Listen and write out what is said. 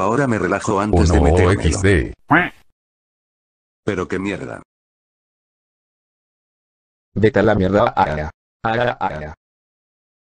ahora me relajo antes de meter XD. Pero qué mierda. Vete a la mierda, aya aya